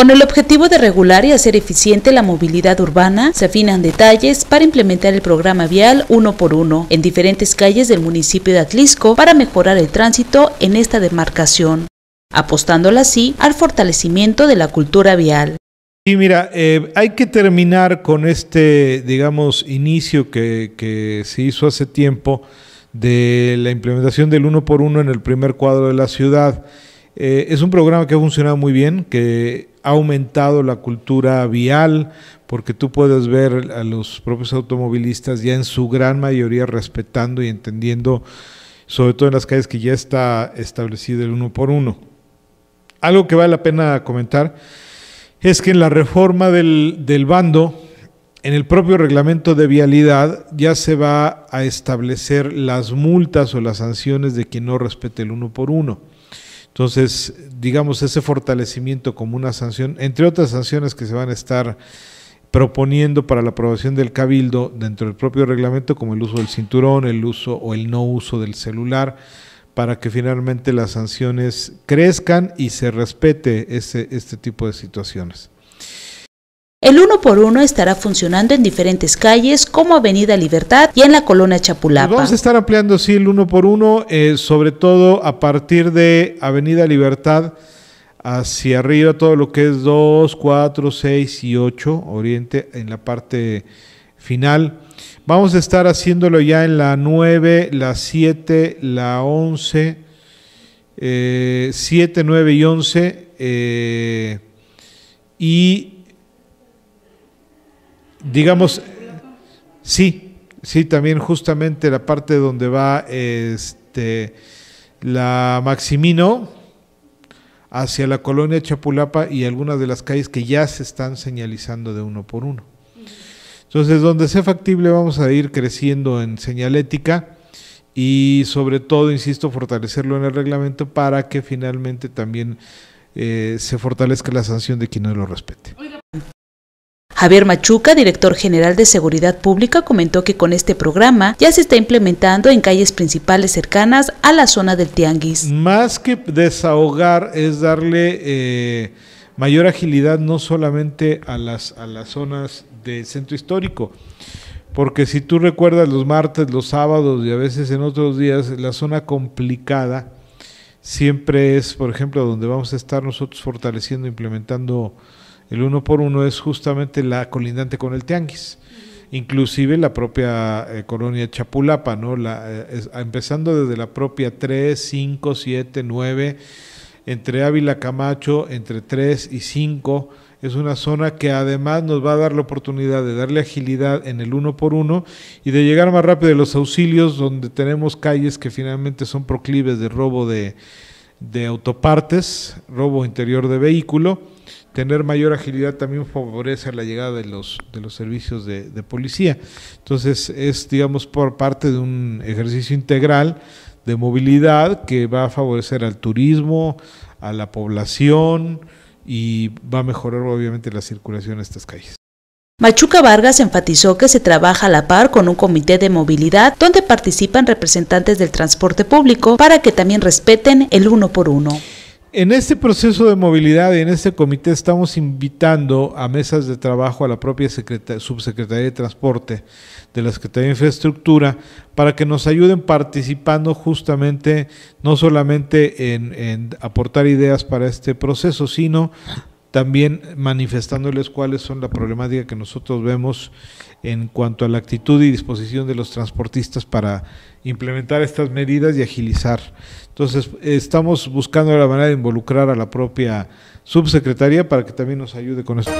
Con el objetivo de regular y hacer eficiente la movilidad urbana, se afinan detalles para implementar el programa vial uno por uno en diferentes calles del municipio de Atlisco para mejorar el tránsito en esta demarcación, apostándola así al fortalecimiento de la cultura vial. Sí, mira, eh, hay que terminar con este, digamos, inicio que, que se hizo hace tiempo de la implementación del uno por uno en el primer cuadro de la ciudad. Eh, es un programa que ha funcionado muy bien, que ha aumentado la cultura vial, porque tú puedes ver a los propios automovilistas ya en su gran mayoría respetando y entendiendo, sobre todo en las calles que ya está establecido el uno por uno. Algo que vale la pena comentar es que en la reforma del, del bando, en el propio reglamento de vialidad ya se va a establecer las multas o las sanciones de quien no respete el uno por uno. Entonces, digamos, ese fortalecimiento como una sanción, entre otras sanciones que se van a estar proponiendo para la aprobación del cabildo dentro del propio reglamento, como el uso del cinturón, el uso o el no uso del celular, para que finalmente las sanciones crezcan y se respete ese, este tipo de situaciones. El 1 por 1 estará funcionando en diferentes calles como Avenida Libertad y en la colonia Chapulapa. Pues vamos a estar ampliando, así el 1 por 1 eh, sobre todo a partir de Avenida Libertad hacia arriba, todo lo que es 2, 4, 6 y 8, oriente, en la parte final. Vamos a estar haciéndolo ya en la 9, la 7, la 11, 7, 9 y 11. Eh, y digamos, sí, sí, también justamente la parte donde va este, la Maximino hacia la colonia Chapulapa y algunas de las calles que ya se están señalizando de uno por uno. Entonces, donde sea factible vamos a ir creciendo en señalética y sobre todo, insisto, fortalecerlo en el reglamento para que finalmente también eh, se fortalezca la sanción de quien no lo respete. Javier Machuca, director general de Seguridad Pública, comentó que con este programa ya se está implementando en calles principales cercanas a la zona del Tianguis. Más que desahogar es darle eh, mayor agilidad no solamente a las, a las zonas del centro histórico, porque si tú recuerdas los martes, los sábados y a veces en otros días, la zona complicada siempre es, por ejemplo, donde vamos a estar nosotros fortaleciendo, implementando el uno por uno es justamente la colindante con el tianguis. Inclusive la propia eh, colonia Chapulapa, ¿no? La, eh, ah, empezando desde la propia 3, 5, 7, 9, entre Ávila Camacho, entre 3 y 5, es una zona que además nos va a dar la oportunidad de darle agilidad en el uno por uno y de llegar más rápido a los auxilios donde tenemos calles que finalmente son proclives de robo de, de autopartes, robo interior de vehículo. Tener mayor agilidad también favorece la llegada de los, de los servicios de, de policía. Entonces es, digamos, por parte de un ejercicio integral de movilidad que va a favorecer al turismo, a la población y va a mejorar obviamente la circulación en estas calles. Machuca Vargas enfatizó que se trabaja a la par con un comité de movilidad donde participan representantes del transporte público para que también respeten el uno por uno. En este proceso de movilidad y en este comité estamos invitando a mesas de trabajo a la propia Subsecretaría de Transporte de la Secretaría de Infraestructura para que nos ayuden participando justamente no solamente en, en aportar ideas para este proceso, sino también manifestándoles cuáles son la problemática que nosotros vemos en cuanto a la actitud y disposición de los transportistas para implementar estas medidas y agilizar. Entonces, estamos buscando la manera de involucrar a la propia subsecretaría para que también nos ayude con esto.